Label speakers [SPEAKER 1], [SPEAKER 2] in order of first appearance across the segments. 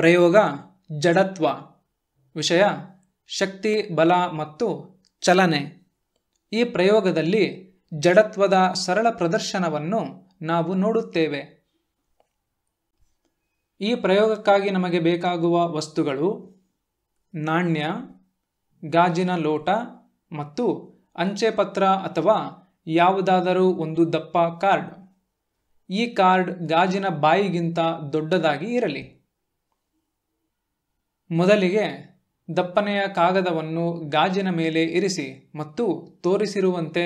[SPEAKER 1] ಪ್ರಯೋಗ ಜಡತ್ವ ವಿಷಯ ಶಕ್ತಿ ಬಲ ಮತ್ತು ಚಲನೆ ಈ ಪ್ರಯೋಗದಲ್ಲಿ ಜಡತ್ವದ ಸರಳ ಪ್ರದರ್ಶನವನ್ನು ನಾವು ನೋಡುತ್ತೇವೆ ಈ ಪ್ರಯೋಗಕ್ಕಾಗಿ ನಮಗೆ ಬೇಕಾಗುವ ವಸ್ತುಗಳು ನಾಣ್ಯ ಗಾಜಿನ ಲೋಟ ಮತ್ತು ಅಂಚೆ ಪತ್ರ ಅಥವಾ ಯಾವುದಾದರೂ ಒಂದು ದಪ್ಪ ಕಾರ್ಡ್ ಈ ಕಾರ್ಡ್ ಗಾಜಿನ ಬಾಯಿಗಿಂತ ದೊಡ್ಡದಾಗಿ ಇರಲಿ ಮೊದಲಿಗೆ ದಪ್ಪನೆಯ ಕಾಗದವನ್ನು ಗಾಜಿನ ಮೇಲೆ ಇರಿಸಿ ಮತ್ತು ತೋರಿಸಿರುವಂತೆ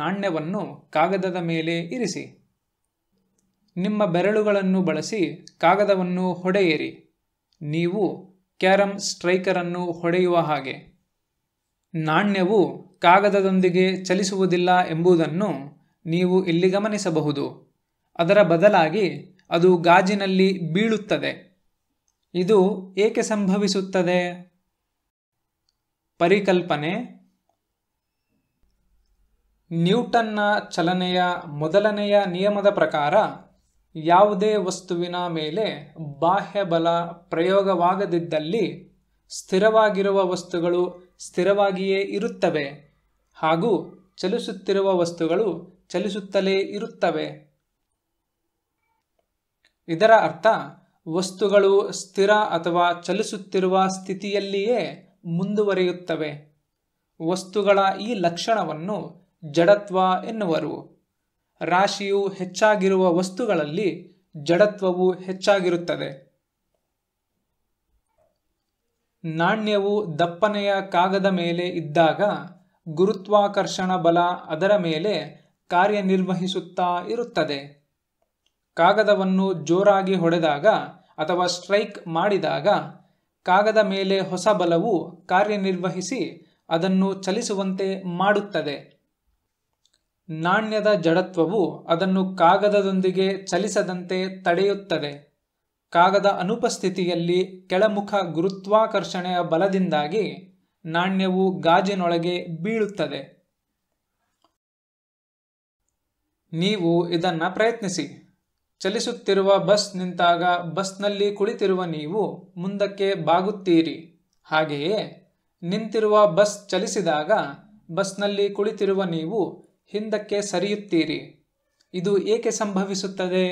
[SPEAKER 1] ನಾಣ್ಯವನ್ನು ಕಾಗದದ ಮೇಲೆ ಇರಿಸಿ ನಿಮ್ಮ ಬೆರಳುಗಳನ್ನು ಬಳಸಿ ಕಾಗದವನ್ನು ಹೊಡೆಯಿರಿ ನೀವು ಕ್ಯಾರಮ್ ಸ್ಟ್ರೈಕರನ್ನು ಹೊಡೆಯುವ ಹಾಗೆ ನಾಣ್ಯವು ಕಾಗದದೊಂದಿಗೆ ಚಲಿಸುವುದಿಲ್ಲ ಎಂಬುದನ್ನು ನೀವು ಇಲ್ಲಿ ಗಮನಿಸಬಹುದು ಅದರ ಬದಲಾಗಿ ಅದು ಗಾಜಿನಲ್ಲಿ ಬೀಳುತ್ತದೆ ಇದು ಏಕೆ ಸಂಭವಿಸುತ್ತದೆ ಪರಿಕಲ್ಪನೆ ನ್ಯೂಟನ್ನ ಚಲನೆಯ ಮೊದಲನೆಯ ನಿಯಮದ ಪ್ರಕಾರ ಯಾವುದೇ ವಸ್ತುವಿನ ಮೇಲೆ ಬಾಹ್ಯ ಬಲ ಪ್ರಯೋಗವಾಗದಿದ್ದಲ್ಲಿ ಸ್ಥಿರವಾಗಿರುವ ವಸ್ತುಗಳು ಸ್ಥಿರವಾಗಿಯೇ ಇರುತ್ತವೆ ಹಾಗೂ ಚಲಿಸುತ್ತಿರುವ ವಸ್ತುಗಳು ಚಲಿಸುತ್ತಲೇ ಇರುತ್ತವೆ ಇದರ ಅರ್ಥ ವಸ್ತುಗಳು ಸ್ಥಿರ ಅಥವಾ ಚಲಿಸುತ್ತಿರುವ ಸ್ಥಿತಿಯಲ್ಲಿಯೇ ಮುಂದುವರಿಯುತ್ತವೆ ವಸ್ತುಗಳ ಈ ಲಕ್ಷಣವನ್ನು ಜಡತ್ವ ಎನ್ನುವರು ರಾಶಿಯು ಹೆಚ್ಚಾಗಿರುವ ವಸ್ತುಗಳಲ್ಲಿ ಜಡತ್ವವು ಹೆಚ್ಚಾಗಿರುತ್ತದೆ ನಾಣ್ಯವು ದಪ್ಪನೆಯ ಕಾಗದ ಮೇಲೆ ಇದ್ದಾಗ ಗುರುತ್ವಾಕರ್ಷಣ ಬಲ ಅದರ ಮೇಲೆ ಕಾರ್ಯನಿರ್ವಹಿಸುತ್ತಾ ಇರುತ್ತದೆ ಕಾಗದವನ್ನು ಜೋರಾಗಿ ಹೊಡೆದಾಗ ಅಥವಾ ಸ್ಟ್ರೈಕ್ ಮಾಡಿದಾಗ ಕಾಗದ ಮೇಲೆ ಹೊಸ ಬಲವು ಕಾರ್ಯನಿರ್ವಹಿಸಿ ಅದನ್ನು ಚಲಿಸುವಂತೆ ಮಾಡುತ್ತದೆ ನಾಣ್ಯದ ಜಡತ್ವವು ಅದನ್ನು ಕಾಗದದೊಂದಿಗೆ ಚಲಿಸದಂತೆ ತಡೆಯುತ್ತದೆ ಕಾಗದ ಅನುಪಸ್ಥಿತಿಯಲ್ಲಿ ಕೆಳಮುಖ ಗುರುತ್ವಾಕರ್ಷಣೆಯ ಬಲದಿಂದಾಗಿ ನಾಣ್ಯವು ಗಾಜಿನೊಳಗೆ ಬೀಳುತ್ತದೆ ನೀವು ಇದನ್ನು ಪ್ರಯತ್ನಿಸಿ ಚಲಿಸುತ್ತಿರುವ ಬಸ್ ನಿಂತಾಗ ಬಸ್ನಲ್ಲಿ ಕುಳಿತಿರುವ ನೀವು ಮುಂದಕ್ಕೆ ಬಾಗುತ್ತೀರಿ ಹಾಗೆಯೇ ನಿಂತಿರುವ ಬಸ್ ಚಲಿಸಿದಾಗ ಬಸ್ನಲ್ಲಿ ಕುಳಿತಿರುವ ನೀವು ಹಿಂದಕ್ಕೆ ಸರಿಯುತ್ತೀರಿ ಇದು ಏಕೆ ಸಂಭವಿಸುತ್ತದೆ